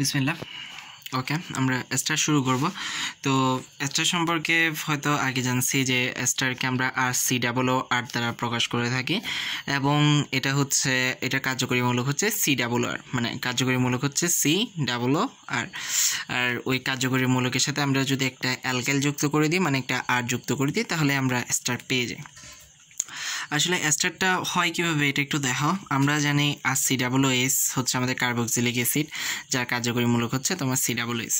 বিসমিল্লা ওকে আমরা স্টার শুরু করব তো স্টার সম্পর্কে হয়তো আগে জানছি যে স্টারকে আমরা আর সি ডাবলও আর দ্বারা প্রকাশ করে থাকি এবং এটা হচ্ছে এটা কার্যকরীমূলক হচ্ছে সি ডাবল আর মানে কার্যকরী মূলক হচ্ছে সি ডাবলও আর আর ওই মূলকের সাথে আমরা যদি একটা অ্যালকাইল যুক্ত করে দিই মানে একটা আর যুক্ত করে দিই তাহলে আমরা স্টার পেয়ে যাই আসলে অ্যাস্টারটা হয় কীভাবে এটা একটু দেখো আমরা জানি আর সি ডাবল এস হচ্ছে আমাদের কার্বক্সিলিক অ্যাসিড যার কার্যকরী মূলক হচ্ছে তোমার সি এস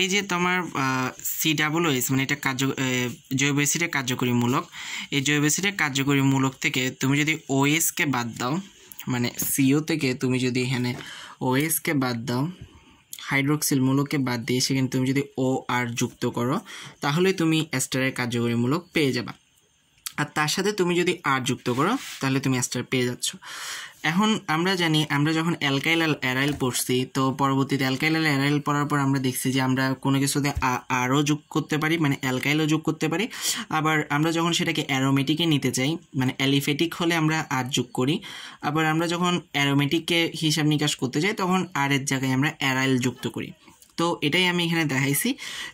এই যে তোমার সি ডাবল এস মানে এটা কার্য জৈব অ্যাসিডের কার্যকরী মূলক এই জৈব অ্যাসিডের কার্যকরী মূলক থেকে তুমি যদি ওএসকে বাদ দাও মানে সিও থেকে তুমি যদি এখানে ওএসকে বাদ দাও হাইড্রোক্সিল মূলককে বাদ দিয়ে সেখানে তুমি যদি ও আর যুক্ত করো তাহলে তুমি অ্যাস্টারের কার্যকরী মূলক পেয়ে যাবা আর তার সাথে তুমি যদি আর যুক্ত করো তাহলে তুমি অ্যাস্টার পেয়ে যাচ্ছ এখন আমরা জানি আমরা যখন অ্যালকাইল অ্যারাইল পড়ছি তো পরবর্তীতে অ্যালকাইল অ্যারাইল পড়ার পর আমরা দেখছি যে আমরা কোনো কিছুতে আরও যোগ করতে পারি মানে অ্যালকাইলও যোগ করতে পারি আবার আমরা যখন সেটাকে অ্যারোমেটিকে নিতে চাই মানে অ্যালিফেটিক হলে আমরা আর যোগ করি আবার আমরা যখন অ্যারোমেটিককে হিসাব নিকাশ করতে চাই তখন আর এর জায়গায় আমরা অ্যারাইল যুক্ত করি তো এটাই আমি এখানে দেখাইছি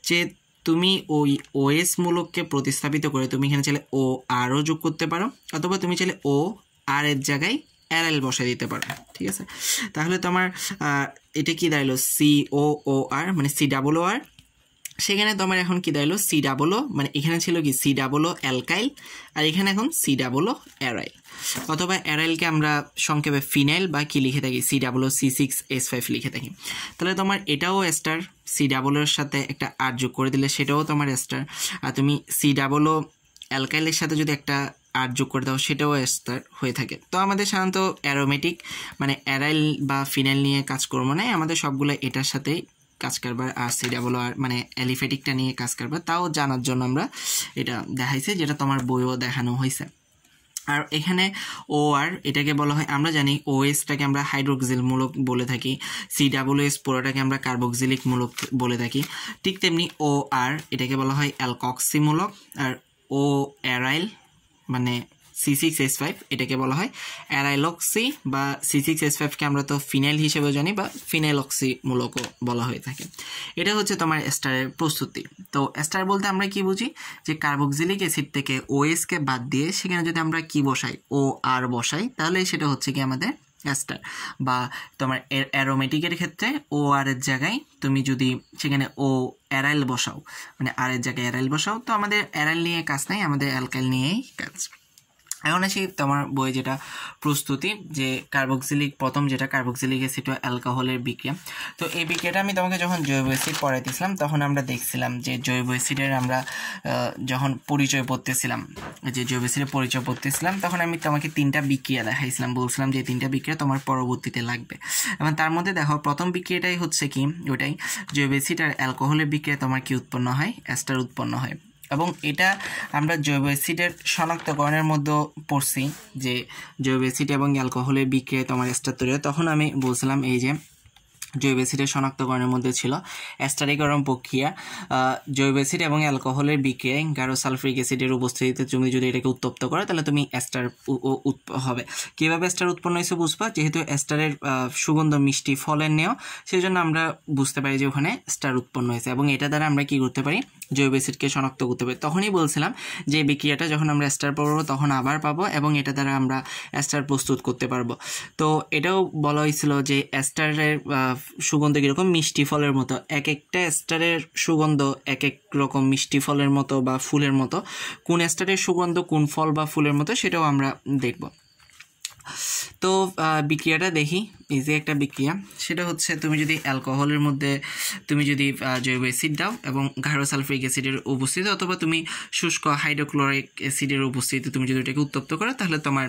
যে তুমি ওই ওএস মূলককে প্রতিস্থাপিত করে তুমি এখানে চাইলে ও আরও যোগ করতে পারো অথবা তুমি চাইলে ও আর এর জায়গায় আর এল বসে দিতে পারো ঠিক আছে তাহলে তোমার এটা কি দাঁড়ালো সি ও ও আর মানে সি ডাবল ও আর সেখানে তোমার এখন কি দাঁড়ালো সি ডাবল ও মানে এখানে ছিল কি সি ডাবল ও অ্যালকাইল আর এখানে এখন সি ডাবল ও অ্যারাইল অথবা অ্যারাইলকে আমরা সংক্ষেপে ফিনাইল বা কি লিখে থাকি C double C six S five লিখে থাকি তাহলে তোমার এটাও স্টার সি ডাবলের সাথে একটা আর যোগ করে দিলে সেটাও তোমার স্টার আর তুমি সি ডাবলও অ্যালকাইলের সাথে যদি একটা আর যোগ করে দাও সেটাও এস্টার হয়ে থাকে তো আমাদের সাধারণত অ্যারোমেটিক মানে অ্যারাইল বা ফিনাইল নিয়ে কাজ করবো না আমাদের সবগুলো এটার সাথেই কাজ কারবার আর সি ডাবল আর মানে অ্যালিফেটিকটা নিয়ে কাজ কারবার তাও জানার জন্য আমরা এটা দেখাইছে যেটা তোমার বইও দেখানো হয়েছে আর এখানে ও আর এটাকে বলা হয় আমরা জানি ও এসটাকে আমরা হাইড্রোক্সিল মূলক বলে থাকি সি ডাবল এস পুরোটাকে আমরা কার্বক্সিলিক মূলক বলে থাকি ঠিক তেমনি ও আর এটাকে বলা হয় অ্যালকক্সিমূলক আর ও অ্যারাইল মানে সি সিক্স এস ফাইভ এটাকে বলা হয় অ্যারাইলক্সি বা সি সিক্স এস ফাইভকে আমরা তো ফিনাইল হিসেবে জানি বা ফিনাইলক্সি মূলকও বলা হয়ে থাকে এটা হচ্ছে তোমার স্টারের প্রস্তুতি তো স্টার বলতে আমরা কি বুঝি যে কার্বক্সিলিক অ্যাসিড থেকে ওএসকে বাদ দিয়ে সেখানে যদি আমরা কি বসাই ও আর বসাই তাহলে সেটা হচ্ছে কি আমাদের অ্যাস্টার বা তোমার অ্যারোমেটিকের ক্ষেত্রে ও আর এর জায়গায় তুমি যদি সেখানে ও অ্যারাইল বসাও মানে আর এর জায়গায় অ্যারাইল বসাও তো আমাদের অ্যারাইল নিয়ে কাজ নাই আমাদের অ্যালকাইল নিয়েই কাজ এখন আসি তোমার বই যেটা প্রস্তুতি যে কার্বক্সিলিক প্রথম যেটা কার্বক্সিলিক এসিড ও অ্যালকোহলের বিক্রিয়া তো এই বিক্রিয়াটা আমি তোমাকে যখন জৈব অ্যাসিড পড়াইতেছিলাম তখন আমরা দেখছিলাম যে জৈব অ্যাসিডের আমরা যখন পরিচয় পড়তেছিলাম যে জৈব অ্যাসিডের পরিচয় পড়তেছিলাম তখন আমি তোমাকে তিনটা বিক্রিয়া দেখাইছিলাম বলছিলাম যে তিনটা বিক্রিয়া তোমার পরবর্তীতে লাগবে এবং তার মধ্যে দেখো প্রথম বিক্রিয়াটাই হচ্ছে কি ওটাই জৈব অ্যাসিড আর অ্যালকোহলের বিক্রিয়া তোমার কি উৎপন্ন হয় অ্যাস্টার উৎপন্ন হয় এবং এটা আমরা জৈব অ্যাসিডের শনাক্তকরণের মধ্যেও পড়ছি যে জৈব অ্যাসিড এবং অ্যালকোহলের বিক্রিয়ায় তোমার স্টার তৈরি তখন আমি বলছিলাম এই যে জৈব অ্যাসিডের শনাক্তকরণের মধ্যে ছিল অ্যাস্টারিকরণ প্রক্রিয়া জৈব অ্যাসিড এবং অ্যালকোহলের বিক্রিয়ায় গ্যারো সালফ্রিক অ্যাসিডের উপস্থিতিতে তুমি যদি এটাকে উত্তপ্ত করো তাহলে তুমি অ্যাস্টার হবে কীভাবে অ্যাস্টার উৎপন্ন হয়েছে বুঝবা যেহেতু অ্যাস্টারের সুগন্ধ মিষ্টি ফলের নেও সেই জন্য আমরা বুঝতে পারি যে ওখানে স্টার উৎপন্ন হয়েছে এবং এটা দ্বারা আমরা কি করতে পারি জৈব অ্যাসিডকে শনাক্ত করতে পারি তখনই বলছিলাম যে বিক্রিয়াটা যখন আমরা অ্যাস্টার পাবো তখন আবার পাবো এবং এটা দ্বারা আমরা অ্যাস্টার প্রস্তুত করতে পারবো তো এটাও বলা হয়েছিল যে অ্যাস্টারের সুগন্ধ কীরকম মিষ্টি ফলের মতো এক একটা স্টারের সুগন্ধ এক এক রকম মিষ্টি ফলের মতো বা ফুলের মতো কোন স্টারের সুগন্ধ কোন ফল বা ফুলের মতো সেটাও আমরা দেখব তো বিক্রিয়াটা দেখি ইজি একটা বিক্রিয়া সেটা হচ্ছে তুমি যদি অ্যালকোহলের মধ্যে তুমি যদি জৈব অ্যাসিড দাও এবং ঘাড়ো সালফিক অ্যাসিডের উপস্থিত অথবা তুমি শুষ্ক হাইড্রোক্লোরিক অ্যাসিডের উপস্থিত তুমি যদি এটাকে উত্তপ্ত করো তাহলে তোমার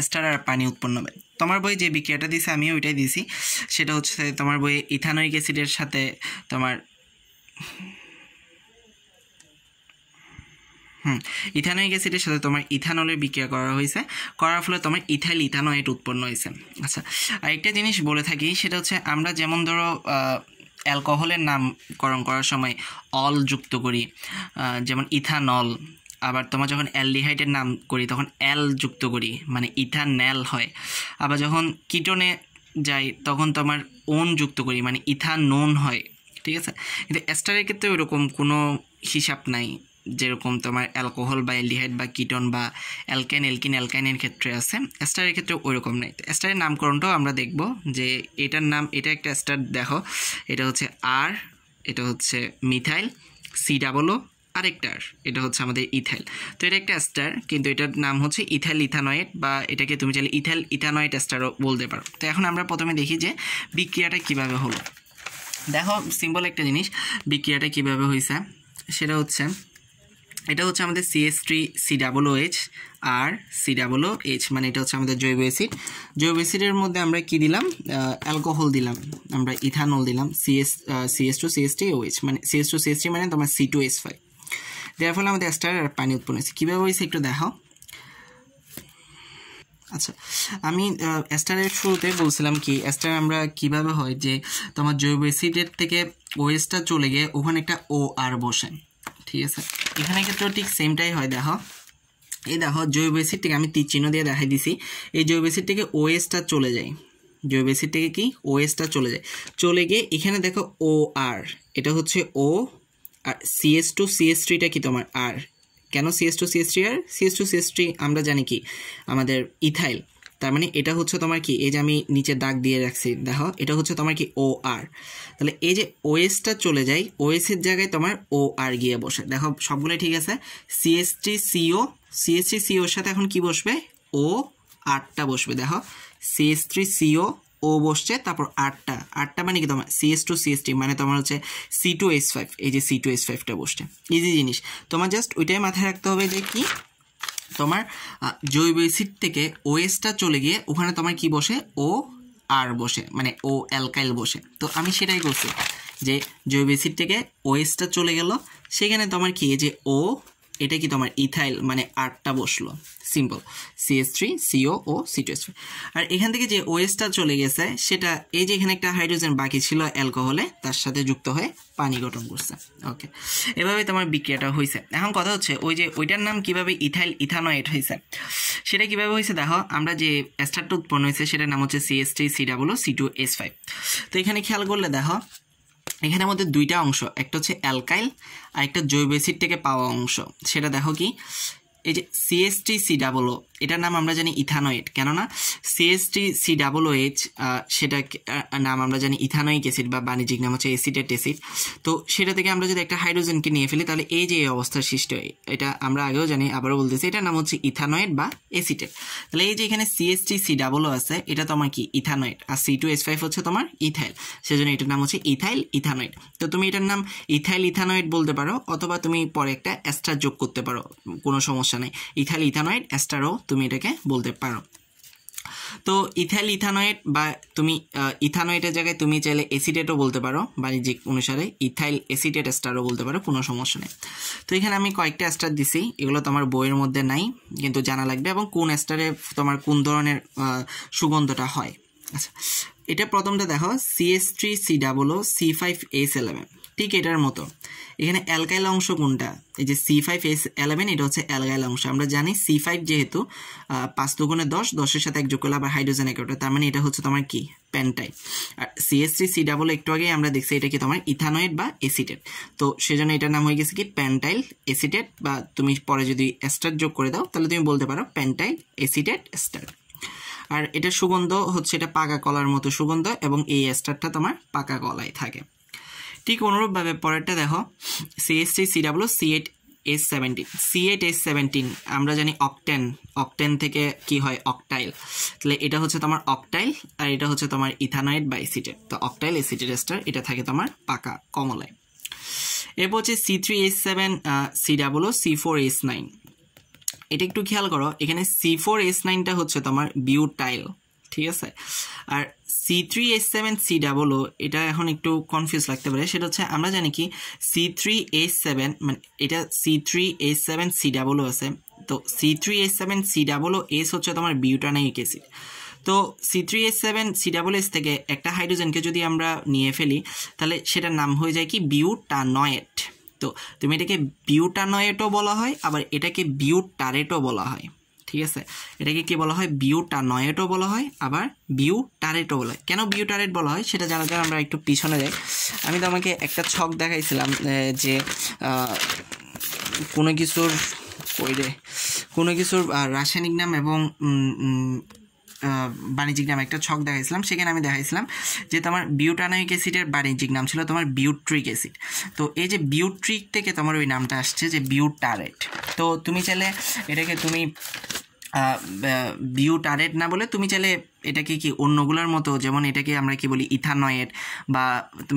এস্টার আর পানি উৎপন্ন হবে তোমার বই যে বিক্রিয়াটা দিছে আমিও ওইটাই দিছি সেটা হচ্ছে তোমার বইয়ে ইথানোইক অ্যাসিডের সাথে তোমার হুম ইথানোয়িক অ্যাসিডের সাথে তোমার ইথানলের বিক্রিয়া করা হয়েছে করার ফলে তোমার ইথাইল ইথানোয়েট উৎপন্ন হয়েছে আচ্ছা আরেকটা জিনিস বলে থাকি সেটা হচ্ছে আমরা যেমন ধরো অ্যালকোহলের নামকরণ করার সময় অল যুক্ত করি যেমন ইথানল আবার তোমার যখন অ্যালডিহাইডের নাম করি তখন অ্যাল যুক্ত করি মানে ইথানল হয় আবার যখন কিটোনে যাই তখন তোমার ওন যুক্ত করি মানে ইথানোন হয় ঠিক আছে কিন্তু এস্টারের ক্ষেত্রে ওইরকম কোনো হিসাব নাই যেরকম তোমার অ্যালকোহল বা অ্যালডিহাইড বা কিটন বা অ্যালকাইন এলকিন অ্যালকাইনের ক্ষেত্রে আছে এস্টারের ক্ষেত্রে ওইরকম নেই এস্টারের নামকরণটাও আমরা দেখব যে এটার নাম এটা একটা স্টার দেখো এটা হচ্ছে আর এটা হচ্ছে মিথাইল সি ডাবলও আরেকটার এটা হচ্ছে আমাদের ইথাইল তো এটা একটা স্টার কিন্তু এটার নাম হচ্ছে ইথাইল ইথানয়েট বা এটাকে তুমি চাইলে ইথাইল ইথানয়েট স্টারও বলতে পারো তো এখন আমরা প্রথমে দেখি যে বিক্রিয়াটা কিভাবে হলো দেখো সিম্পল একটা জিনিস বিক্রিয়াটা কিভাবে হয়েছে সেটা হচ্ছে এটা হচ্ছে আমাদের সিএস সি ডাবলও এইচ আর সি ডাবলও এইচ মানে এটা হচ্ছে আমাদের জৈব অ্যাসিড জৈব অ্যাসিডের মধ্যে আমরা কি দিলাম অ্যালকোহল দিলাম আমরা ইথানল দিলাম CS CS two CST O H মানে সিএস টু সিএসটি টি মানে তোমার সি টু এস ফাইভ যার ফলে আমাদের এস্টারের আর পানি উৎপন্ন হয়েছে কীভাবে হয়েছে একটু দেখাও আচ্ছা আমি অ্যাস্টারের শুরুতে বলছিলাম কি অ্যাস্টার আমরা কিভাবে হয় যে তোমার জৈব অ্যাসিডের থেকে ওয়েস্টটা চলে গিয়ে ওখানে একটা ও আর বসে ঠিক আছে এখানে ক্ষেত্রে ঠিক সেমটাই হয় দেখো এই দেখো জৈব অ্যাসিডটিকে আমি তীর চিহ্ন দিয়ে দেখাই দিছি এই জৈব অ্যাসিডটিকে ওয়েস্টটা চলে যায় জৈব অ্যাসিড থেকে কি ওয়েস্টটা চলে যায় চলে গিয়ে এখানে দেখো ও আর এটা হচ্ছে ও আর সিএস টু সিএস থ্রিটা কি তোমার আর কেন সিএস টু সিএস থ্রি আর সিএস টু সিএস থ্রি আমরা জানি কি আমাদের ইথাইল তার মানে এটা হচ্ছে তোমার কি এই যে আমি নিচে দাগ দিয়ে রাখছি দেখো এটা হচ্ছে তোমার কি ও আর তাহলে এই যে ওএসটা চলে যায় ওএসের জায়গায় তোমার ও আর গিয়ে বসে দেখো সবগুলো ঠিক আছে সিএসটি সিও সিএসটি সিওর সাথে এখন কি বসবে ও আরটা বসবে দেখো সিএস থ্রি সিও ও বসছে তারপর আটটা আটটা মানে কি তোমার C S two C S T মানে তোমার হচ্ছে সি টু এস ফাইভ এই যে সি টু এস ফাইভটা বসছে ইজি জিনিস তোমার জাস্ট ওইটাই মাথায় রাখতে হবে যে কি তোমার জৈব সিট থেকে ওএসটা চলে গিয়ে ওখানে তোমার কি বসে ও আর বসে মানে ও অ্যালকাইল বসে তো আমি সেটাই করছি যে জৈব অ্যাসিড থেকে ওএসটা চলে গেল সেখানে তোমার কি যে ও এটা কি তোমার ইথাইল মানে আটটা বসলো simple CS three CO O C two S আর এখান থেকে যে ওয়েস্টটা চলে গেছে সেটা এই যে এখানে একটা হাইড্রোজেন বাকি ছিল অ্যালকোহলে তার সাথে যুক্ত হয়ে পানি গঠন করছে ওকে এভাবে তোমার বিক্রিয়াটা হয়েছে এখন কথা হচ্ছে ওই যে ওইটার নাম কিভাবে ইথাইল ইথানয়েট হয়েছে সেটা কিভাবে হয়েছে দেখো আমরা যে অ্যাস্টারটা উৎপন্ন হয়েছে সেটার নাম হচ্ছে CS three C double C two S five তো এখানে খেয়াল করলে দেখো এখানে আমাদের দুইটা অংশ একটা হচ্ছে অ্যালকাইল আর একটা জৈব অ্যাসিড থেকে পাওয়া অংশ সেটা দেখো কি এই যে সিএসটি সি ডাবল ও এটার নাম আমরা জানি ইথানোয়েড কেননা সিএসটি সি ডাবল এইচ সেটা নাম আমরা জানি ইথানোয়িক অ্যাসিড বা বাণিজ্যিক নাম হচ্ছে এসিডেট অ্যাসিড তো সেটা থেকে আমরা যদি একটা হাইড্রোজেনকে নিয়ে ফেলি তাহলে এই যে এই অবস্থার সৃষ্টি হয় এটা আমরা আগেও জানি আবারও বলতেছি এটার নাম হচ্ছে ইথানয়েড বা এসিটেড তাহলে এই যে এখানে সিএসটি সি ডাবল ও আছে এটা তোমার কি ইথানোয়েট আর সি টু এস ফাইভ হচ্ছে তোমার ইথাইল সেজন্য এটার নাম হচ্ছে ইথাইল ইথানোয়েট তো তুমি এটার নাম ইথাইল ইথানোয়েট বলতে পারো অথবা তুমি পরে একটা অ্যাস্টার যোগ করতে পারো কোনো সমস্যা নেই ইথাইল ইথানোয়েট অ্যাস্টারও তুমি এটাকে বলতে পারো তো ইথাইল ইথানয়েড বা তুমি ইথানয়েডের জায়গায় তুমি চাইলে এসিটেটও বলতে পারো বাণিজ্যিক অনুসারে ইথাইল অ্যাসিডেট স্টারও বলতে পারো কোনো সমস্যা নেই তো এখানে আমি কয়েকটা স্টার দিছি এগুলো তোমার বইয়ের মধ্যে নাই কিন্তু জানা লাগবে এবং কোন স্টারে তোমার কোন ধরনের সুগন্ধটা হয় আচ্ছা এটা প্রথমটা দেখো CS three C double C five S eleven ঠিক এটার মতো এখানে অ্যালকাইল অংশ কোনটা এই যে সি ফাইভ এস এলেভেন এটা হচ্ছে অ্যালকাইল অংশ আমরা জানি সি ফাইভ যেহেতু পাঁচ দুগুণে দশ দশের সাথে একযোগ করলে আবার হাইড্রোজেন একটা তার মানে এটা হচ্ছে তোমার কি প্যান্টাই আর সিএস থ্রি সি ডাবল একটু আগে আমরা দেখছি এটা কি তোমার ইথানয়েড বা এসিটেড তো সেজন্য এটার নাম হয়ে গেছে কি প্যান্টাইল এসিটেড বা তুমি পরে যদি স্টার যোগ করে দাও তাহলে তুমি বলতে পারো প্যান্টাইল এসিটেড স্টার আর এটা সুগন্ধ হচ্ছে এটা পাকা কলার মতো সুগন্ধ এবং এই স্টারটা তোমার পাকা কলায় থাকে ঠিক অনুরূপভাবে পরেরটা দেখো CS C W C eight S seventeen C eight S seventeen আমরা জানি অকটেন অকটেন থেকে কি হয় অকটাইল তাহলে এটা হচ্ছে তোমার অকটাইল আর এটা হচ্ছে তোমার ইথানয়েড বা এসিটেড তো অকটাইল এসিটেড এস্টার এটা থাকে তোমার পাকা কমলায় এরপর হচ্ছে C three S seven C double O C four S nine এটা একটু খেয়াল করো এখানে সি ফোর এস নাইনটা হচ্ছে তোমার বিউটাইল ঠিক আছে আর C three H seven C double O এটা এখন একটু কনফিউজ লাগতে পারে সেটা হচ্ছে আমরা জানি কি সি থ্রি এইচ সেভেন মানে এটা C three H seven C double O আছে তো C three H seven C double O S হচ্ছে তোমার বিউটানাইক অ্যাসিড তো C three H seven C double S থেকে একটা হাইড্রোজেনকে যদি আমরা নিয়ে ফেলি তাহলে সেটার নাম হয়ে যায় কি বিউটানয়েট তো তুমি এটাকে বিউটানয়েটও বলা হয় আবার এটাকে বিউটারেটও বলা হয় ঠিক আছে এটাকে কি বলা হয় বিউটানয়েটও বলা হয় আবার বিউ টারেটও বলা হয় কেন বিউটারেট বলা হয় সেটা জানা যায় আমরা একটু পিছনে যাই আমি তোমাকে একটা ছক দেখাইছিলাম যে কোনো কিছুর ওই রে কোনো কিছুর রাসায়নিক নাম এবং বাণিজ্যিক নাম একটা ছক দেখাইছিলাম সেখানে আমি দেখাইছিলাম যে তোমার বিউটানিক অ্যাসিডের বাণিজ্যিক নাম ছিল তোমার বিউট্রিক অ্যাসিড তো এই যে বিউট্রিক থেকে তোমার ওই নামটা আসছে যে বিউটারেট তো তুমি চাইলে এটাকে তুমি বিউটারেট না বলে তুমি চাইলে এটাকে কি অন্যগুলোর মতো যেমন এটাকে আমরা কি বলি ইথানয়েড বা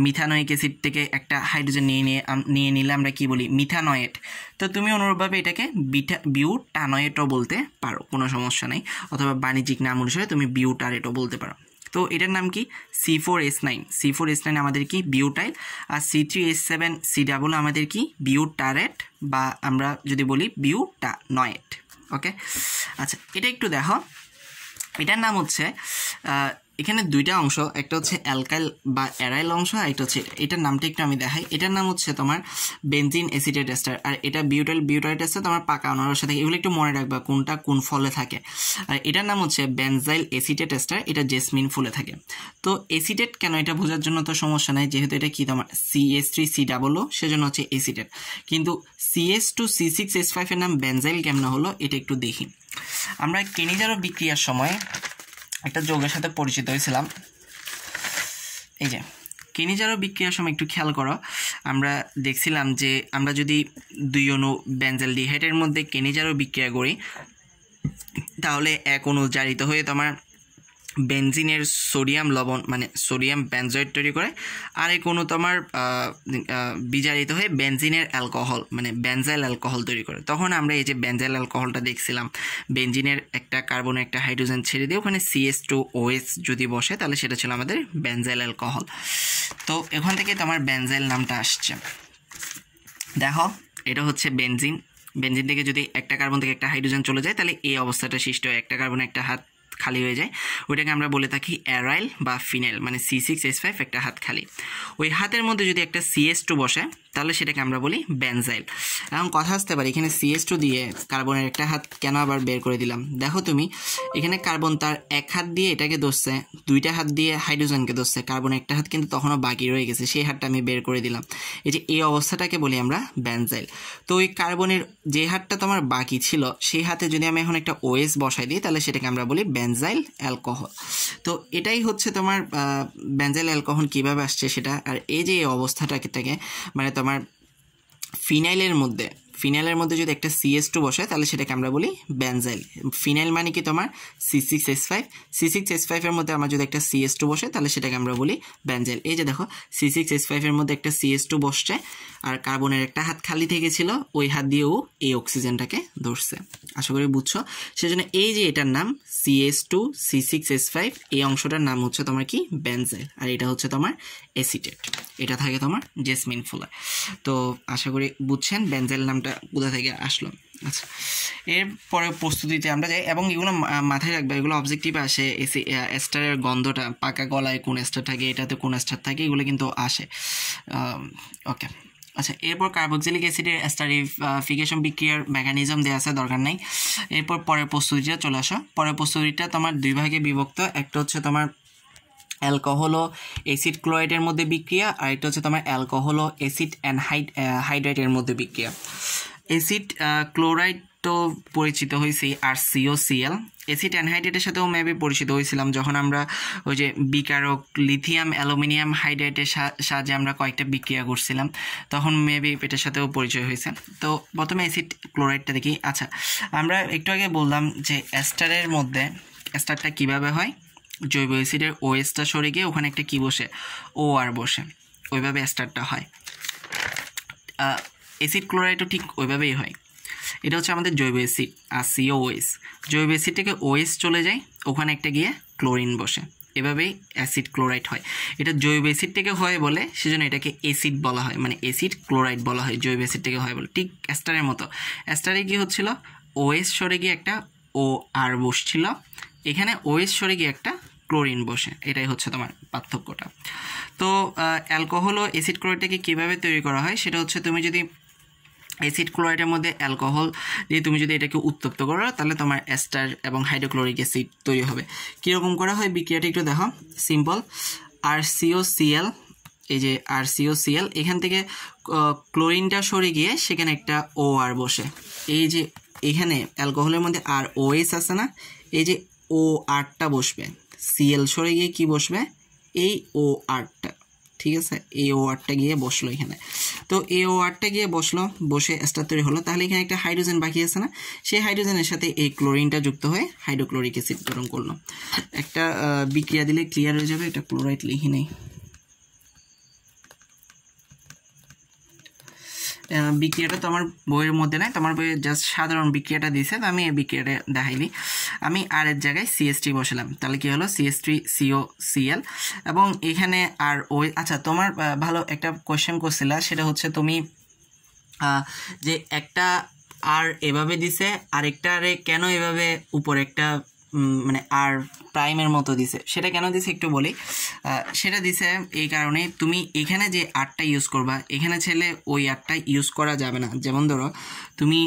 মিথানয়েক অ্যাসিড থেকে একটা হাইড্রোজেন নিয়ে নিয়ে নিয়ে নিলে আমরা কি বলি মিথানয়েট তো তুমি অনুরূপভাবে এটাকে বিটা বিউটানয়েটও বলতে পারো কোনো সমস্যা নেই অথবা বাণিজ্যিক নাম অনুসারে তুমি বিউটারেটও বলতে পারো তো এটার নাম কি C four S nine C four S nine আমাদের কি বিউটাইল আর C three S seven C double আমাদের কি বিউটারেট বা আমরা যদি বলি বিউটানয়েট ওকে আচ্ছা এটা একটু দেখো এটার নাম হচ্ছে এখানে দুইটা অংশ একটা হচ্ছে অ্যালকাইল বা অ্যারাইল অংশ আর একটা হচ্ছে এটার নামটা একটু আমি দেখাই এটার নাম হচ্ছে তোমার বেনজিন অ্যাসিডেড এস্টার আর এটা বিউটাইল বিউটাইট এস্টার তোমার পাকা অনারসে থাকে এগুলো একটু মনে রাখবা কোনটা কোন ফলে থাকে আর এটার নাম হচ্ছে বেনজাইল অ্যাসিটেড এস্টার এটা জেসমিন ফুলে থাকে তো অ্যাসিটেড কেন এটা বোঝার জন্য তো সমস্যা নাই যেহেতু এটা কি তোমার CS three C double O সেজন্য হচ্ছে অ্যাসিটেড কিন্তু CS two C six S ফাইভের নাম বেনজাইল কেমন হলো এটা একটু দেখি আমরা কেনিজারও বিক্রিয়ার সময় একটা যোগের সাথে পরিচিত হয়েছিলাম এই যে কেনিজারও বিক্রিয়ার সময় একটু খেয়াল করো আমরা দেখছিলাম যে আমরা যদি দুই অনু ব্যাঞ্জেল ডিহাইটের মধ্যে কেনিজারও বিক্রিয়া করি তাহলে এক অনু জারিত হয়ে তোমার বেনজিনের সোডিয়াম লবণ মানে সোডিয়াম বেনজয়েড তৈরি করে আর এই কোনো তোমার বিজারিত হয়ে বেনজিনের অ্যালকোহল মানে বেনজাইল অ্যালকোহল তৈরি করে তখন আমরা এই যে বেনজাইল অ্যালকোহলটা দেখছিলাম বেনজিনের একটা কার্বন একটা হাইড্রোজেন ছেড়ে দিয়ে ওখানে সিএস টু ওএস যদি বসে তাহলে সেটা ছিল আমাদের বেনজাইল অ্যালকোহল তো এখান থেকে তোমার বেনজাইল নামটা আসছে দেখো এটা হচ্ছে বেনজিন বেনজিন থেকে যদি একটা কার্বন থেকে একটা হাইড্রোজেন চলে যায় তাহলে এই অবস্থাটা সৃষ্টি হয় একটা কার্বন একটা হাত খালি হয়ে যায় ওইটাকে আমরা বলে থাকি অ্যারাইল বা ফিনেল মানে সি সিক্স এস ফাইভ একটা হাত খালি ওই হাতের মধ্যে যদি একটা সিএস টু বসে তাহলে সেটাকে আমরা বলি ব্যানজাইল এখন কথা আসতে পারে এখানে সিএস টু দিয়ে কার্বনের একটা হাত কেন আবার বের করে দিলাম দেখো তুমি এখানে কার্বন তার এক হাত দিয়ে এটাকে দোষছে দুইটা হাত দিয়ে হাইড্রোজেনকে দোষছে কার্বন একটা হাত কিন্তু তখনও বাকি রয়ে গেছে সেই হাতটা আমি বের করে দিলাম এই যে এই অবস্থাটাকে বলি আমরা ব্যানজাইল তো ওই কার্বনের যে হাতটা তোমার বাকি ছিল সেই হাতে যদি আমি এখন একটা ওএস বসাই দিই তাহলে সেটাকে আমরা বলি ব্যানজাইল অ্যালকোহল তো এটাই হচ্ছে তোমার ব্যানজাইল অ্যালকোহল কীভাবে আসছে সেটা আর এই যে এই অবস্থাটাকে মানে তোমার ফিনাইলের মধ্যে ফিনাইলের মধ্যে যদি একটা সিএস টু বসে তাহলে সেটাকে আমরা বলি ব্যানজাইল ফিনাইল মানে কি তোমার C six S five C six S ফাইভের মধ্যে আমার যদি একটা সিএস টু বসে তাহলে সেটাকে আমরা বলি ব্যানজাইল এই যে দেখো সি সিক্স এস ফাইভের মধ্যে একটা সিএস টু বসছে আর কার্বনের একটা হাত খালি থেকে ছিল ওই হাত দিয়েও এই অক্সিজেনটাকে ধরছে আশা করি বুঝছো সেজন্য এই যে এটার নাম CS two C six S five এই অংশটার নাম হচ্ছে তোমার কি ব্যানজাইল আর এটা হচ্ছে তোমার এসিটেট এটা থাকে তোমার জেসমিন ফুলার তো আশা করি বুঝছেন ব্যানজাইল নামটা এটা কোথা থেকে আসলো আচ্ছা এরপরে প্রস্তুতিতে আমরা যাই এবং এগুলো মাথায় রাখবে এগুলো অবজেক্টিভ আসে এসি স্টারের গন্ধটা পাকা গলায় কোন স্টার থাকে এটাতে কোন স্টার থাকে এগুলো কিন্তু আসে ওকে আচ্ছা এরপর কার্বোক্সিলিক অ্যাসিডের স্টারিফিকেশন বিক্রিয়ার মেকানিজম দেওয়া আছে দরকার নাই এরপর পরের প্রস্তুতিটা চলে আসো পরের প্রস্তুতিটা তোমার দুই ভাগে বিভক্ত একটা হচ্ছে তোমার অ্যালকোহল ও অ্যাসিড ক্লোরাইডের মধ্যে বিক্রিয়া আর এটা হচ্ছে তোমার অ্যালকোহল ও অ্যাসিড অ্যান্ড হাইড হাইড্রাইটের মধ্যে বিক্রিয়া অ্যাসিড ক্লোরাইড তো পরিচিত হয়েছি আর সিওসিএল অ্যাসিড অ্যানহাইড্রেটের সাথেও মেবি পরিচিত হয়েছিলাম যখন আমরা ওই যে বিকারক লিথিয়াম অ্যালুমিনিয়াম হাইড্রেটের সাহায্যে আমরা কয়েকটা বিক্রিয়া করছিলাম তখন মেবি এটার সাথেও পরিচয় হয়েছে তো প্রথমে অ্যাসিড ক্লোরাইডটা দেখি আচ্ছা আমরা একটু আগে বললাম যে অ্যাস্টারের মধ্যে অ্যাস্টারটা কিভাবে হয় জৈব অ্যাসিডের ও এসটা সরে গিয়ে ওখানে একটা কী বসে ও আর বসে ওইভাবে স্টারটা হয় অ্যাসিড ক্লোরাইডও ঠিক ওইভাবেই হয় এটা হচ্ছে আমাদের জৈব অ্যাসিড আর সিও ওএস জৈব অ্যাসিড থেকে ওএস চলে যায় ওখানে একটা গিয়ে ক্লোরিন বসে এভাবেই অ্যাসিড ক্লোরাইড হয় এটা জৈব অ্যাসিড থেকে হয় বলে সেজন্য এটাকে অ্যাসিড বলা হয় মানে অ্যাসিড ক্লোরাইড বলা হয় জৈব অ্যাসিড থেকে হয় বলে ঠিক অ্যাস্টারের মতো অ্যাস্টারে কী হচ্ছিল ওএস সরে গিয়ে একটা ও আর বসছিল এখানে ওএস সরে গিয়ে একটা ক্লোরিন বসে এটাই হচ্ছে তোমার পার্থক্যটা তো অ্যালকোহল ও অ্যাসিড ক্লোরাইডটাকে কীভাবে তৈরি করা হয় সেটা হচ্ছে তুমি যদি অ্যাসিড ক্লোরাইডের মধ্যে অ্যালকোহল দিয়ে তুমি যদি এটাকে উত্তপ্ত করো তাহলে তোমার অ্যাস্টার এবং হাইড্রোক্লোরিক অ্যাসিড তৈরি হবে কীরকম করা হয় বিক্রিয়াটা একটু দেখো সিম্পল আর সিও সিএল এই যে আর সিও সিএল এখান থেকে ক্লোরিনটা সরে গিয়ে সেখানে একটা ও আর বসে এই যে এখানে অ্যালকোহলের মধ্যে আর ওএস আছে না এই যে ও আরটা বসবে সিএল সরে গিয়ে কি বসবে এই ও আরটা ঠিক আছে এ ও আরটা গিয়ে বসলো এখানে তো এ ও আরটা গিয়ে বসলো বসে স্টার তৈরি হলো তাহলে এখানে একটা হাইড্রোজেন বাকি আছে না সেই হাইড্রোজেনের সাথে এই ক্লোরিনটা যুক্ত হয়ে হাইড্রোক্লোরিক অ্যাসিড গঠন করলো একটা বিক্রিয়া দিলে ক্লিয়ার হয়ে যাবে এটা ক্লোরাইড লিখি নেই বিক্রিয়াটা তো আমার বইয়ের মধ্যে নাই তোমার বইয়ে জাস্ট সাধারণ বিক্রিয়াটা দিয়েছে তো আমি এই বিক্রিয়াটা দেখাইনি আমি আর এর জায়গায় সিএসটি বসালাম তাহলে কি হলো সিএসটি সিও সিএল এবং এখানে আর ওই আচ্ছা তোমার ভালো একটা কোয়েশ্চেন করছিল সেটা হচ্ছে তুমি যে একটা আর এভাবে দিছে আর একটা আরে কেন এভাবে উপর একটা মানে আর প্রাইমের মতো দিছে সেটা কেন দিছে একটু বলি সেটা দিছে এই কারণে তুমি এখানে যে আর্টটা ইউজ করবা এখানে ছেলে ওই আর্টটা ইউজ করা যাবে না যেমন ধরো তুমি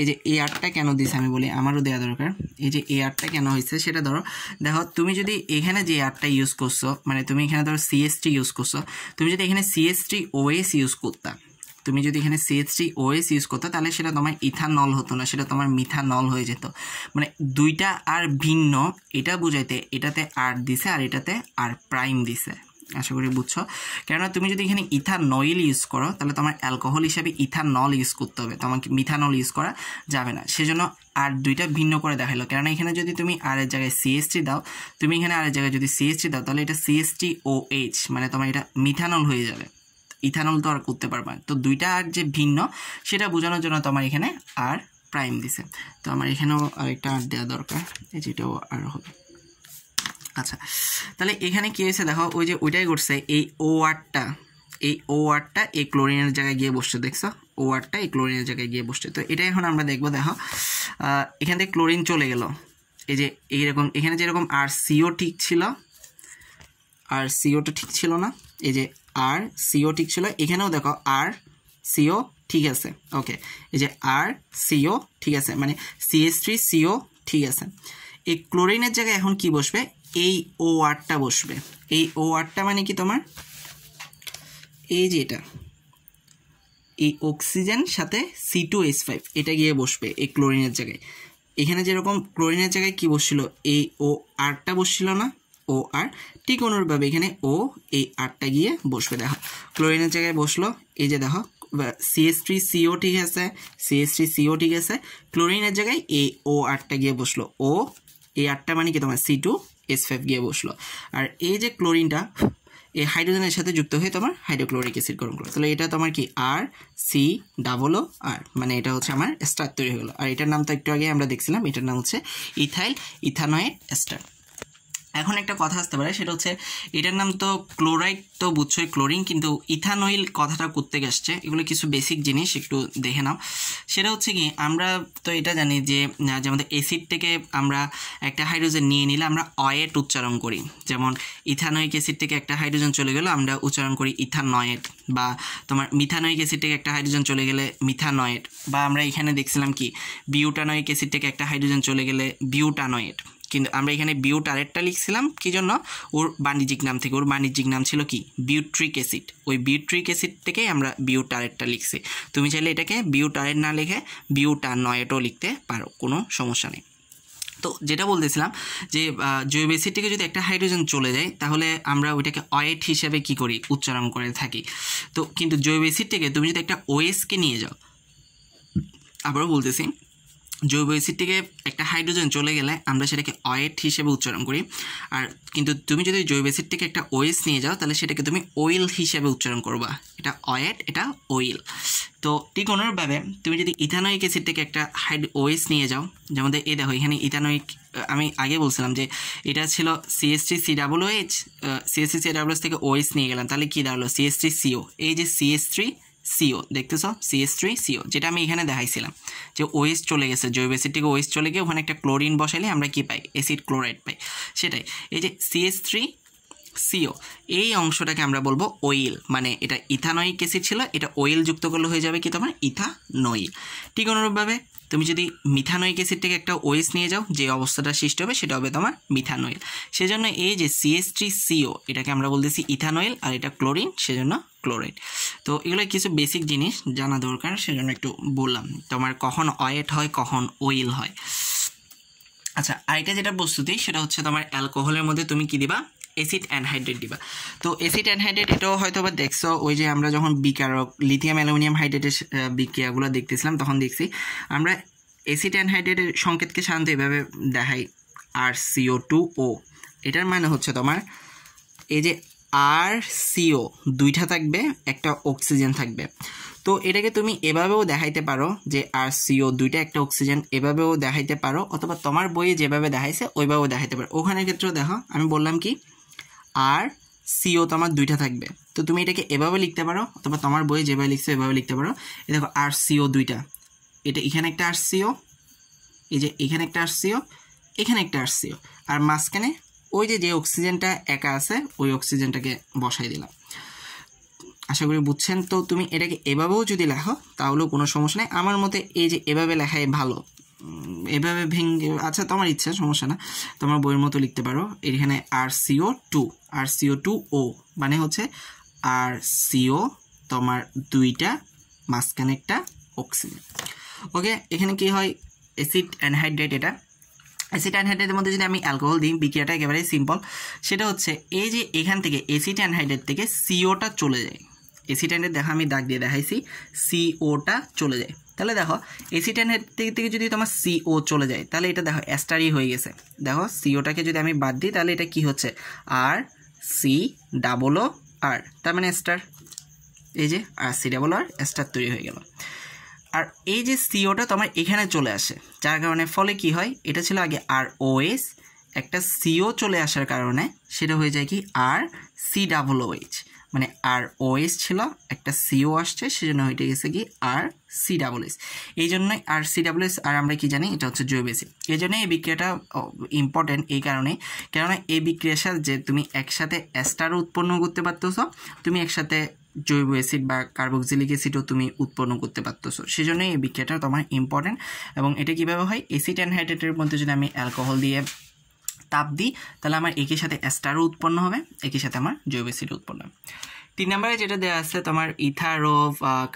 এই যে এ আরটা কেন দিছে আমি বলি আমারও দেওয়া দরকার এই যে এ আরটা কেন হয়েছে সেটা ধরো দেখো তুমি যদি এখানে যে আরটা ইউজ করছো মানে তুমি এখানে ধরো সিএসটি ইউজ করছো তুমি যদি এখানে সিএসটি ওএস ইউজ করতাম তুমি যদি এখানে সিএসটি থ্রি ওএস ইউজ করতো তাহলে সেটা তোমার ইথানল হতো না সেটা তোমার মিথানল হয়ে যেত মানে দুইটা আর ভিন্ন এটা বুঝাইতে এটাতে আর দিছে আর এটাতে আর প্রাইম দিছে আশা করি বুঝছো কেননা তুমি যদি এখানে ইথানয়েল ইউজ করো তাহলে তোমার অ্যালকোহল হিসাবে ইথানল ইউজ করতে হবে তোমাকে মিথানল ইউজ করা যাবে না সেজন্য আর দুইটা ভিন্ন করে দেখালো কেননা এখানে যদি তুমি আর এক জায়গায় সিএসটি দাও তুমি এখানে আর এক জায়গায় যদি সিএসটি দাও তাহলে এটা সিএসটি ও এইচ মানে তোমার এটা মিথানল হয়ে যাবে ইথানল তো আর করতে পারবা তো দুইটা আর যে ভিন্ন সেটা বোঝানোর জন্য তোমার এখানে আর প্রাইম দিছে তো আমার এখানেও আরেকটা আর দেওয়া দরকার এই যেটাও আর হবে আচ্ছা তাহলে এখানে কী হয়েছে দেখো ওই যে ওইটাই করছে এই ও আরটা এই ও আরটা এই ক্লোরিনের জায়গায় গিয়ে বসছে দেখছো ও আরটা এই ক্লোরিনের জায়গায় গিয়ে বসছে তো এটা এখন আমরা দেখবো দেখো এখান থেকে ক্লোরিন চলে গেল এই যে এইরকম এখানে যেরকম আর সিও ঠিক ছিল আর সিওটা ঠিক ছিল না এই যে আর সিও ঠিক ছিল এখানেও দেখো আর সিও ঠিক আছে ওকে এই যে আর সিও ঠিক আছে মানে সিএসট্রি সিও ঠিক আছে এই ক্লোরিনের জায়গায় এখন কি বসবে এই ও আরটা বসবে এই ও আরটা মানে কি তোমার এই যে এটা এই অক্সিজেন সাথে সি টু এস ফাইভ এটা গিয়ে বসবে এই ক্লোরিনের জায়গায় এখানে যেরকম ক্লোরিনের জায়গায় কি বসছিল এই ও আরটা বসছিল না ও আর ঠিক অনুরূপভাবে এখানে ও এই আটটা গিয়ে বসবে দেখো ক্লোরিনের জায়গায় বসলো এই যে দেখো সিএস থ্রি সিও ঠিক আছে সিএস থ্রি সিও ঠিক আছে ক্লোরিনের জায়গায় এই ও আটটা গিয়ে বসলো ও এই আটটা মানে কি তোমার সি টু এস ফাইভ গিয়ে বসলো আর এই যে ক্লোরিনটা এই হাইড্রোজেনের সাথে যুক্ত হয়ে তোমার হাইড্রোক্লোরিক অ্যাসিড গরম করলো তাহলে এটা তোমার কি আর সি ডাবল ও আর মানে এটা হচ্ছে আমার স্টার তৈরি হলো আর এটার নাম তো একটু আগে আমরা দেখছিলাম এটার নাম হচ্ছে ইথাইল ইথানয়েড স্টার এখন একটা কথা আসতে পারে সেটা হচ্ছে এটার নাম তো ক্লোরাইড তো বুঝছোই ক্লোরিন কিন্তু ইথানোইল কথাটা করতে আসছে এগুলো কিছু বেসিক জিনিস একটু দেখে নাও সেটা হচ্ছে কি আমরা তো এটা জানি যে যেমন আমাদের অ্যাসিড থেকে আমরা একটা হাইড্রোজেন নিয়ে নিলে আমরা অয়েট উচ্চারণ করি যেমন ইথানোয়িক অ্যাসিড থেকে একটা হাইড্রোজেন চলে গেলে আমরা উচ্চারণ করি ইথানয়েট বা তোমার মিথানোয়িক অ্যাসিড থেকে একটা হাইড্রোজেন চলে গেলে মিথানয়েট বা আমরা এখানে দেখছিলাম কি বিউটানোয়িক অ্যাসিড থেকে একটা হাইড্রোজেন চলে গেলে বিউটানয়েট কিন্তু আমরা এখানে বিউট আরেকটা লিখছিলাম কি জন্য ওর বাণিজ্যিক নাম থেকে ওর বাণিজ্যিক নাম ছিল কি বিউট্রিক অ্যাসিড ওই বিউট্রিক অ্যাসিড থেকে আমরা বিউটারেটটা লিখছি তুমি চাইলে এটাকে বিউটারেট না লিখে বিউটার নয়েটও লিখতে পারো কোনো সমস্যা নেই তো যেটা বলতেছিলাম যে জৈব এসিড থেকে যদি একটা হাইড্রোজেন চলে যায় তাহলে আমরা ওইটাকে অয়েট হিসাবে কি করি উচ্চারণ করে থাকি তো কিন্তু জৈব এসিড থেকে তুমি যদি একটা ওএসকে নিয়ে যাও আবারও বলতেছি জৈব অ্যাসিড থেকে একটা হাইড্রোজেন চলে গেলে আমরা সেটাকে অয়েট oH হিসেবে উচ্চারণ করি আর কিন্তু তুমি যদি জৈব অ্যাসিড থেকে একটা ওয়েস oH নিয়ে যাও তাহলে সেটাকে তুমি অয়েল হিসেবে উচ্চারণ করবা এটা অয়েট oH, এটা অয়েল তো ঠিক অনুরূপভাবে তুমি যদি ইথানোয়িক অ্যাসিড থেকে একটা হাইড ওয়েস নিয়ে যাও যেমন এ দেখো এখানে ইথানোয়িক আমি আগে বলছিলাম যে এটা ছিল CST C double H CST C double থেকে ওয়েস নিয়ে গেলাম তাহলে কী দাঁড়ালো সিএসটি সিও এই যে সিএস থ্রি সিও দেখতেছো সিএস থ্রি সিও যেটা আমি এখানে দেখাইছিলাম যে ওয়েস্ট চলে গেছে জৈব অ্যাসিড থেকে ওয়েস্ট চলে গিয়ে ওখানে একটা ক্লোরিন বসাইলে আমরা কী পাই অ্যাসিড ক্লোরাইড পাই সেটাই এই যে সিএস থ্রি সিও এই অংশটাকে আমরা বলবো ওইল মানে এটা ইথানয়িক অ্যাসিড ছিল এটা ওইল যুক্ত করলে হয়ে যাবে কি তোমার ইথানয়িল ঠিক অনুরূপভাবে তুমি যদি মিথানয়িক অ্যাসিড থেকে একটা ওয়েস নিয়ে যাও যে অবস্থাটা সৃষ্টি হবে সেটা হবে তোমার মিথানয়েল সেজন্য এই যে সিএসটি সিও এটাকে আমরা বলতেছি ইথানয়েল আর এটা ক্লোরিন সেজন্য ক্লোরাইড তো এগুলো কিছু বেসিক জিনিস জানা দরকার সেজন্য একটু বললাম তোমার কখন অয়েট হয় কখন ওইল হয় আচ্ছা আরেকটা যেটা প্রস্তুতি সেটা হচ্ছে তোমার অ্যালকোহলের মধ্যে তুমি কী দিবা অ্যাসিড অ্যানহাইড্রেট দিবা তো অ্যাসিড অ্যানহাইড্রেট এটাও হয়তো বা দেখছো ওই যে আমরা যখন বিকারক লিথিয়াম অ্যালুমিনিয়াম হাইড্রেটের বিক্রিয়াগুলো দেখতেছিলাম তখন দেখছি আমরা অ্যাসিড অ্যানহাইড্রেটের সংকেতকে সাধারণত এভাবে দেখাই আর সিও টু ও এটার মানে হচ্ছে তোমার এই যে আর সিও দুইটা থাকবে একটা অক্সিজেন থাকবে তো এটাকে তুমি এভাবেও দেখাইতে পারো যে আর সিও দুইটা একটা অক্সিজেন এভাবেও দেখাইতে পারো অথবা তোমার বইয়ে যেভাবে দেখাইছে ওইভাবেও দেখাইতে পারো ওখানের ক্ষেত্রেও দেখো আমি বললাম কি আর সিও তো আমার দুইটা থাকবে তো তুমি এটাকে এভাবে লিখতে পারো অথবা তোমার বইয়ে যেভাবে লিখছো এভাবে লিখতে পারো এ দেখো আর সিও দুইটা এটা এখানে একটা আর সিও এই যে এখানে একটা আর সিও এখানে একটা আর সিও আর মাঝখানে ওই যে যে অক্সিজেনটা একা আছে ওই অক্সিজেনটাকে বসাই দিলাম আশা করি বুঝছেন তো তুমি এটাকে এভাবেও যদি লেখো তাহলেও কোনো সমস্যা নেই আমার মতে এই যে এভাবে লেখাই ভালো এভাবে ভেঙে আচ্ছা তোমার ইচ্ছা সমস্যা না তোমার বইয়ের মতো লিখতে পারো এখানে R CO two R CO two O মানে হচ্ছে আর সিও তোমার দুইটা মাঝখানে একটা অক্সিজেন ওকে এখানে কি হয় অ্যাসিড অ্যানহাইড্রেট এটা অ্যাসিড অ্যানহাইড্রেটের মধ্যে যদি আমি অ্যালকোহল দিই বিক্রিয়াটা একেবারেই সিম্পল সেটা হচ্ছে এই যে এখান থেকে অ্যাসিড অ্যানহাইড্রেট থেকে সিওটা চলে যায় অ্যাসিড অ্যানহাইড্রেট দেখা আমি দাগ দিয়ে দেখাইছি সিওটা চলে যায় তাহলে দেখো টেনের দিক থেকে যদি তোমার সিও চলে যায় তাহলে এটা দেখো অ্যাস্টারই হয়ে গেছে দেখো সিওটাকে যদি আমি বাদ দিই তাহলে এটা কি হচ্ছে আর সি ডাবল ও আর তার মানে স্টার এই যে R C double R ester তৈরি হয়ে গেল আর এই যে সিওটা তোমার এখানে চলে আসে যার কারণে ফলে কি হয় এটা ছিল আগে আর ওএস একটা সিও চলে আসার কারণে সেটা হয়ে যায় কি R C double O H মানে আর এস ছিল একটা সিও আসছে সেজন্য হয়ে গেছে কি আর সি ডাবল এস এই জন্যই আর সি ডাবল এস আর আমরা কি জানি এটা হচ্ছে জৈব এসিড এই জন্যই এই বিক্রিয়াটা ইম্পর্টেন্ট এই কারণে কেননা এই বিক্রিয়ার সাথে যে তুমি একসাথে অ্যাস্টারও উৎপন্ন করতে পারতেছ তুমি একসাথে জৈব অ্যাসিড বা কার্বক্সিলিক অ্যাসিডও তুমি উৎপন্ন করতে পারতেছো সেই জন্যই এই বিক্রিয়াটা তোমার ইম্পর্টেন্ট এবং এটা কীভাবে হয় অ্যাসিড অ্যান্ড হাইড্রেটের মধ্যে যদি আমি অ্যালকোহল দিয়ে তাপ দিই তাহলে আমার একই সাথে অ্যাস্টারও উৎপন্ন হবে একই সাথে আমার জৈব অ্যাসিডও উৎপন্ন হবে তিন নম্বরে যেটা দেওয়া আছে তোমার ইথার ও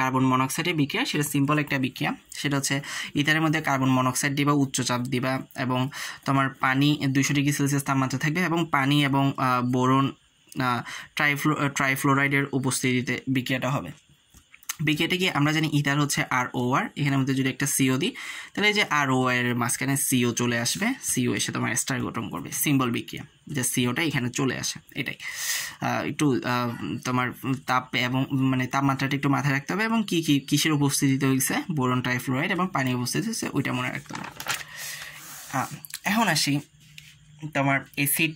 কার্বন মনোক্সাইডের বিক্রিয়া সেটা সিম্পল একটা বিক্রিয়া সেটা হচ্ছে ইথারের মধ্যে কার্বন মনোক্সাইড দিবা উচ্চ চাপ দিবা এবং তোমার পানি দুইশো ডিগ্রি সেলসিয়াস তাপমাত্রা থাকবে এবং পানি এবং বোরন ট্রাইফ্লো ট্রাইফ্লোরাইডের উপস্থিতিতে বিক্রিয়াটা হবে বিকেটে গিয়ে আমরা জানি ইদার হচ্ছে আর ও আর এখানে মধ্যে যদি একটা সিও দিই তাহলে এই যে আর ও আর এর মাঝখানে সিও চলে আসবে সিও এসে তোমার স্টার গঠন করবে সিম্বল বিক্রিয়া যে সিওটা এখানে চলে আসে এটাই একটু তোমার তাপ এবং মানে তাপমাত্রাটা একটু মাথায় রাখতে হবে এবং কী কী কিসের উপস্থিতিতে হয়েছে বোরন টাইফ্লোরাইড এবং পানি উপস্থিতি হয়েছে ওইটা মনে রাখতে হবে এখন আসি তোমার এসিড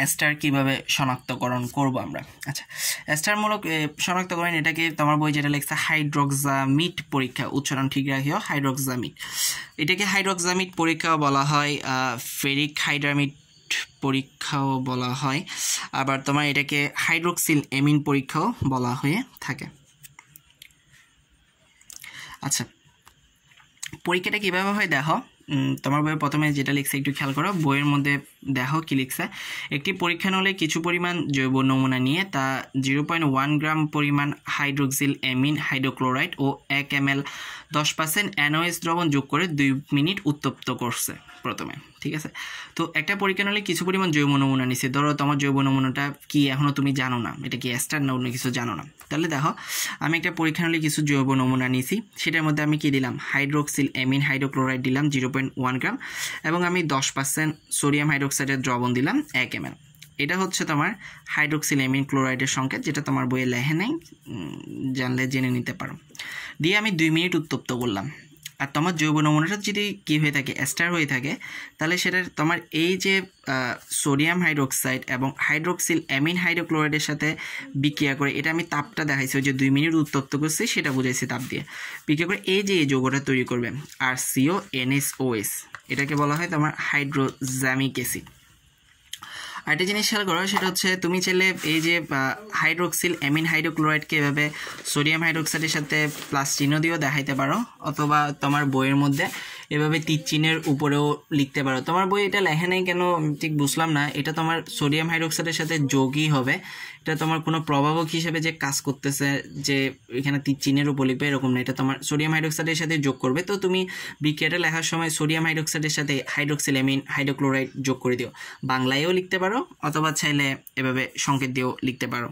অ্যাস্টার কীভাবে শনাক্তকরণ করব আমরা আচ্ছা অ্যাস্টারমূলক শনাক্তকরণ এটাকে তোমার বই যেটা লেখছে হাইড্রোক্সামিট পরীক্ষা উচ্চারণ ঠিক রাখিও হাইড্রোক্সামিট এটাকে হাইড্রোক্সামিট পরীক্ষাও বলা হয় ফেরিক হাইড্রামিট পরীক্ষাও বলা হয় আবার তোমার এটাকে হাইড্রোক্সিল এমিন পরীক্ষাও বলা হয়ে থাকে আচ্ছা পরীক্ষাটা কীভাবে হয় দেখো তোমার বইয়ে প্রথমে যেটা লিখছে একটু খেয়াল করো বইয়ের মধ্যে দেখো কী লিখছে একটি পরীক্ষা নলে কিছু পরিমাণ জৈব নমুনা নিয়ে তা জিরো পয়েন্ট ওয়ান গ্রাম পরিমাণ হাইড্রোক্সিল অ্যামিন হাইড্রোক্লোরাইড ও এক এম এল দশ পার্সেন্ট অ্যানোয়েস দ্রবণ যোগ করে দুই মিনিট উত্তপ্ত করছে প্রথমে ঠিক আছে তো একটা পরীক্ষা নিলে কিছু পরিমাণ জৈব নমুনা নিছে ধরো তোমার জৈব নমুনাটা কি এখনও তুমি জানো না এটা কি অ্যাস্টার না অন্য কিছু জানো না তাহলে দেখো আমি একটা পরীক্ষা নিলে কিছু জৈব নমুনা নিছি সেটার মধ্যে আমি কি দিলাম হাইড্রোক্সিল অ্যামিন হাইড্রোক্লোরাইড দিলাম জিরো পয়েন্ট ওয়ান গ্রাম এবং আমি দশ পার্সেন্ট সোডিয়াম হাইড্রোক্সাইডের দ্রবণ দিলাম এক এম এটা হচ্ছে তোমার হাইড্রোক্সিল এমিন ক্লোরাইডের সংকেত যেটা তোমার বইয়ে লেহে নেই জানলে জেনে নিতে পারো দিয়ে আমি দুই মিনিট উত্তপ্ত করলাম আর তোমার জৈব নমুনাটা যদি কী হয়ে থাকে অ্যাস্টার হয়ে থাকে তাহলে সেটার তোমার এই যে সোডিয়াম হাইড্রোক্সাইড এবং হাইড্রোক্সিল অ্যামিন হাইড্রোক্লোরাইডের সাথে বিক্রিয়া করে এটা আমি তাপটা দেখাইছি যে দুই মিনিট উত্তপ্ত করছি সেটা বুঝাইছি তাপ দিয়ে বিক্রিয়া করে এই যে এই যৌগটা তৈরি করবে আর সিও এনএসওএস এটাকে বলা হয় তোমার হাইড্রোজামিক অ্যাসিড আরেকটা জিনিস খেয়াল করো সেটা হচ্ছে তুমি চাইলে এই যে হাইড্রোক্সিল অ্যামিন হাইড্রোক্লোরাইডকে এভাবে সোডিয়াম হাইড্রোক্সাইডের সাথে প্লাস চিহ্ন দিয়েও দেখাইতে পারো অথবা তোমার বইয়ের মধ্যে এভাবে চিহ্নের উপরেও লিখতে পারো তোমার বই এটা লেখা নেই কেন ঠিক বুঝলাম না এটা তোমার সোডিয়াম হাইড্রোক্সাইডের সাথে যোগই হবে এটা তোমার কোনো প্রভাবক হিসেবে যে কাজ করতেছে যে এখানে চিহ্নের উপর লিখবে এরকম না এটা তোমার সোডিয়াম হাইড্রোক্সাইডের সাথে যোগ করবে তো তুমি বিক্রিয়াটা লেখার সময় সোডিয়াম হাইড্রোক্সাইডের সাথে হাইড্রোক্সিলামিন হাইড্রোক্লোরাইড যোগ করে দিও বাংলায়ও লিখতে পারো অথবা চাইলে এভাবে সংকেত দিয়েও লিখতে পারো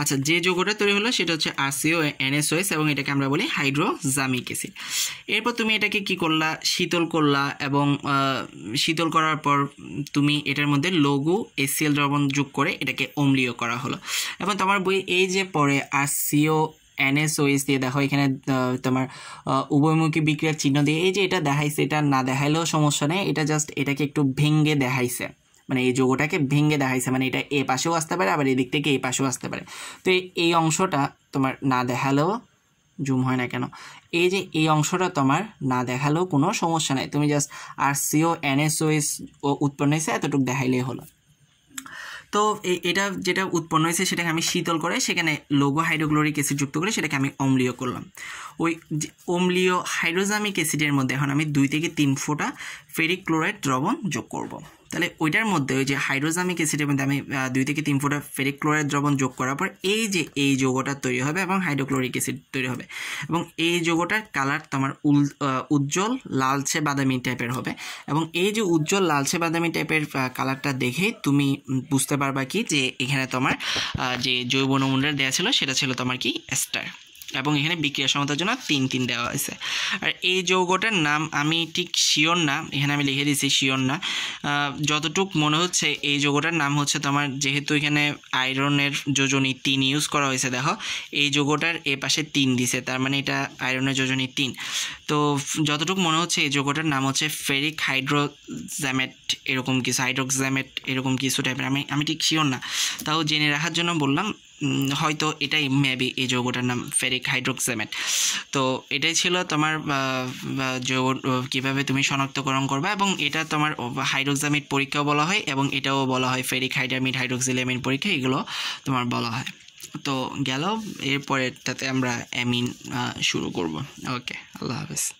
আচ্ছা যে যৌগটা তৈরি হলো সেটা হচ্ছে আরসিও এনএসওএস এবং এটাকে আমরা বলি হাইড্রোজামিক অ্যাসিড এরপর তুমি এটাকে কি করলা শীতল করলা এবং শীতল করার পর তুমি এটার মধ্যে লঘু এসিএল দ্রবণ যোগ করে এটাকে অম্লীয় করা হলো এবং তোমার বই এই যে পরে আরসিও এনএসওএস দিয়ে দেখো এখানে তোমার উভয়মুখী বিক্রিয়ার চিহ্ন দিয়ে এই যে এটা দেখাইছে এটা না দেখাইলেও সমস্যা নেই এটা জাস্ট এটাকে একটু ভেঙ্গে দেখাইছে মানে এই যোগটাকে ভেঙে দেখাইছে মানে এটা এ পাশেও আসতে পারে আবার এদিক থেকে এ পাশেও আসতে পারে তো এই অংশটা তোমার না দেখালেও জুম হয় না কেন এই যে এই অংশটা তোমার না দেখালেও কোনো সমস্যা নাই তুমি জাস্ট আর সিও এনএসওএস উৎপন্ন হয়েছে এতটুকু দেখাইলেই হলো তো এটা যেটা উৎপন্ন হয়েছে সেটাকে আমি শীতল করে সেখানে লোগো হাইড্রোক্লোরিক অ্যাসিড যুক্ত করে সেটাকে আমি অম্লীয় করলাম ওই অম্লীয় হাইড্রোজামিক অ্যাসিডের মধ্যে এখন আমি দুই থেকে তিন ফোটা ফেরিক ক্লোরাইড দ্রবণ যোগ করবো তাহলে ওইটার মধ্যে ওই যে হাইড্রোজামিক অ্যাসিডের মধ্যে আমি দুই থেকে তিন ফুটের ফেরিক ক্লোরাইড দ্রবণ যোগ করার পর এই যে এই যোগটা তৈরি হবে এবং হাইড্রোক্লোরিক অ্যাসিড তৈরি হবে এবং এই যোগটার কালার তোমার উল উজ্জ্বল লালচে বাদামি টাইপের হবে এবং এই যে উজ্জ্বল লালচে বাদামি টাইপের কালারটা দেখে তুমি বুঝতে পারবা কি যে এখানে তোমার যে জৈব নমুনাটা দেওয়া ছিল সেটা ছিল তোমার কি স্টার এবং এখানে বিক্রিয়া সমতার জন্য তিন তিন দেওয়া হয়েছে আর এই যৌগটার নাম আমি ঠিক শিওর না এখানে আমি লিখে দিয়েছি শিওর না যতটুক মনে হচ্ছে এই যৌগটার নাম হচ্ছে তোমার যেহেতু এখানে আয়রনের যোজনী তিন ইউজ করা হয়েছে দেখো এই যৌগটার এ পাশে তিন দিছে তার মানে এটা আয়রনের যোজনী তিন তো যতটুকু মনে হচ্ছে এই যৌগটার নাম হচ্ছে ফেরিক হাইড্রোজ্যামেট এরকম কিছু হাইড্রোক্সামেট এরকম কিছু টাইপের আমি আমি ঠিক শিওর না তাও জেনে রাখার জন্য বললাম হয়তো এটাই মেবি এই যৌগটার নাম ফেরিক হাইড্রোক্সেমেট তো এটাই ছিল তোমার যৌগ কীভাবে তুমি শনাক্তকরণ করবা এবং এটা তোমার হাইড্রোক্সামিট পরীক্ষাও বলা হয় এবং এটাও বলা হয় ফেরিক হাইড্রামিট হাইড্রোক্সিলামিন পরীক্ষা এগুলো তোমার বলা হয় তো গেল তাতে আমরা অ্যামিন শুরু করব ওকে আল্লাহ হাফেজ